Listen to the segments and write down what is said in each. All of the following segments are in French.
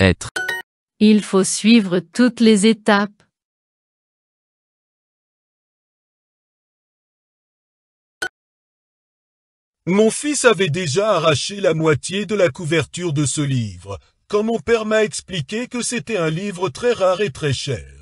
être. Il faut suivre toutes les étapes. Mon fils avait déjà arraché la moitié de la couverture de ce livre, quand mon père m'a expliqué que c'était un livre très rare et très cher.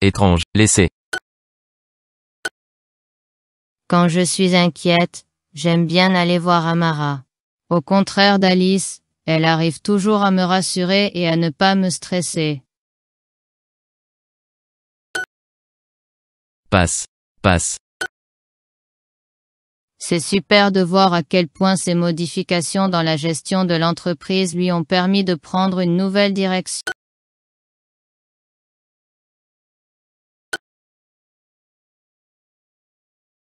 Étrange, laissez. Quand je suis inquiète, j'aime bien aller voir Amara. Au contraire d'Alice, elle arrive toujours à me rassurer et à ne pas me stresser. Passe, passe. C'est super de voir à quel point ces modifications dans la gestion de l'entreprise lui ont permis de prendre une nouvelle direction.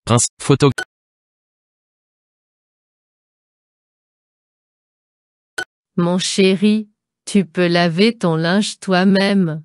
Prince, photo. Mon chéri, tu peux laver ton linge toi-même.